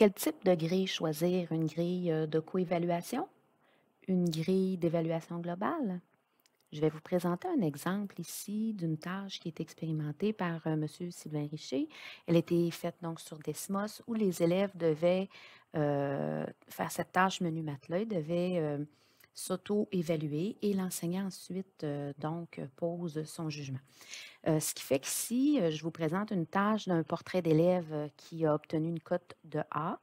Quel type de grille choisir? Une grille euh, de coévaluation? Une grille d'évaluation globale? Je vais vous présenter un exemple ici d'une tâche qui est expérimentée par euh, M. Sylvain Richer. Elle était faite donc sur Desmos où les élèves devaient euh, faire cette tâche menu matelas, s'auto-évaluer et l'enseignant ensuite, euh, donc, pose son jugement. Euh, ce qui fait que si euh, je vous présente une tâche d'un portrait d'élève qui a obtenu une cote de A.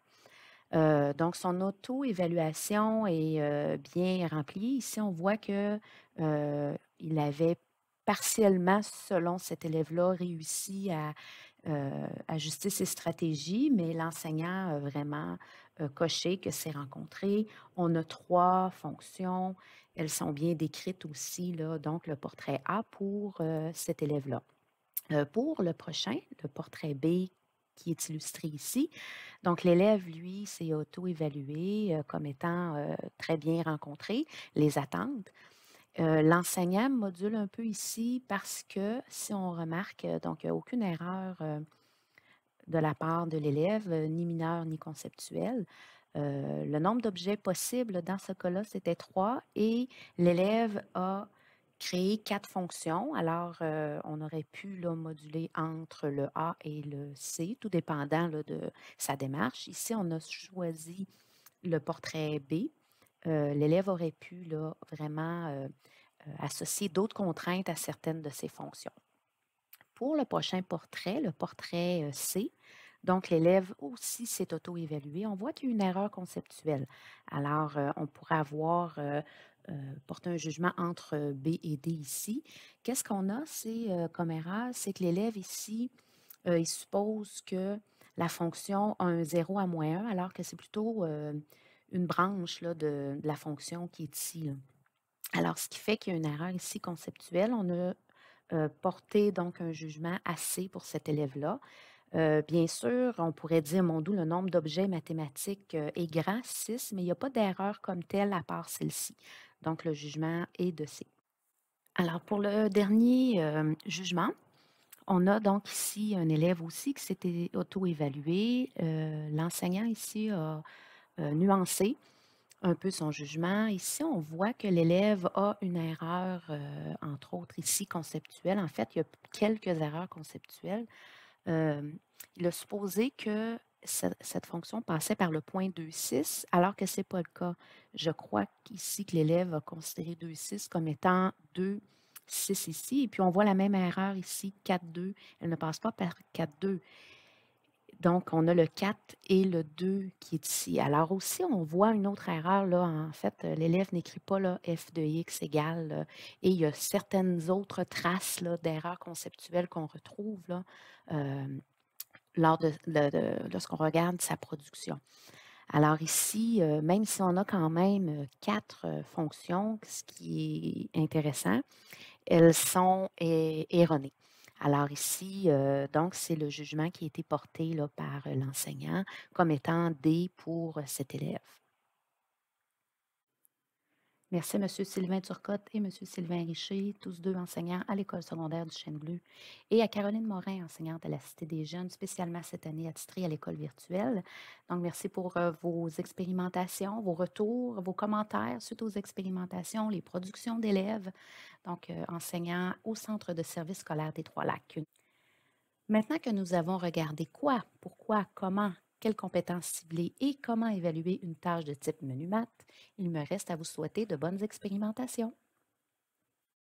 donc, son auto-évaluation est bien remplie. Ici, on voit qu'il avait partiellement, selon cet élève-là, réussi à euh, ajuster ses stratégies, mais l'enseignant a vraiment euh, coché que c'est rencontré. On a trois fonctions. Elles sont bien décrites aussi, là, donc le portrait A pour euh, cet élève-là. pour le prochain, le portrait B qui est illustré ici. Donc, l'élève, lui, s'est auto-évalué comme étant très bien rencontré, les attentes. L'enseignant module un peu ici parce que si on remarque, donc il n'y a aucune erreur de la part de l'élève, ni mineure ni conceptuelle. le nombre d'objets possibles dans ce cas-là, c'était trois et l'élève a créé quatre fonctions. Alors, on aurait pu le moduler entre le A et le C, tout dépendant de sa démarche. Ici, on a choisi le portrait B euh, l'élève aurait pu vraiment euh, euh, associer d'autres contraintes à certaines de ses fonctions. Pour le prochain portrait, le portrait C, donc l'élève aussi s'est auto-évalué. On voit qu'il y a une erreur conceptuelle. Alors, on pourrait avoir porter un jugement entre B et D ici. Qu'est-ce qu'on a ces C'est que l'élève ici, il suppose que la fonction a un 0 à moins 1, alors que c'est plutôt une branche là, de, la fonction qui est ici. Alors, ce qui fait qu'il y a une erreur ici conceptuelle, on a euh, porté donc un jugement assez pour cet élève-là. Euh, bien sûr, on pourrait dire, mon doux, le nombre d'objets mathématiques euh, est grand, 6, mais il n'y a pas d'erreur comme telle à part celle-ci. Donc, le jugement est de C. Alors, pour le dernier jugement, on a donc ici un élève aussi qui s'était auto-évalué. L'enseignant ici a euh, nuancé un peu son jugement. Ici, on voit que l'élève a une erreur, euh, entre autres ici, conceptuelle. En fait, il y a quelques erreurs conceptuelles. Euh, il a supposé que cette, fonction passait par le point 2,6, alors que ce n'est pas le cas. Je crois qu'ici que l'élève a considéré 2,6 comme étant 2, 6 ici. Et puis, on voit la même erreur ici, 4,2. Elle ne passe pas par 4,2. Donc, on a le 4 et le 2 qui est ici. Alors aussi, on voit une autre erreur. Là, en fait, euh, l'élève n'écrit pas f de x égale. Euh, et il y a certaines autres traces d'erreurs conceptuelles qu'on retrouve euh, lors de, lorsqu'on regarde sa production. Alors ici, même si on a quand même quatre fonctions, ce qui est intéressant, elles sont erronées. Alors ici, euh, donc, c'est le jugement qui a été porté par euh, l'enseignant comme étant D pour euh, cet élève. Merci M. Sylvain Turcotte et M. Sylvain Richer, tous deux enseignants à l'École secondaire du Chêne Bleu, et à Caroline Morin, enseignante à la Cité des Jeunes, spécialement cette année attitrée à l'école virtuelle. Donc, merci pour euh, vos expérimentations, vos retours, vos commentaires suite aux expérimentations, les productions d'élèves, donc euh, enseignants au Centre de service scolaire des Trois-Lacs. Maintenant que nous avons regardé quoi, pourquoi, comment, quelles compétences cibler et comment évaluer une tâche de type menu math? Il me reste à vous souhaiter de bonnes expérimentations.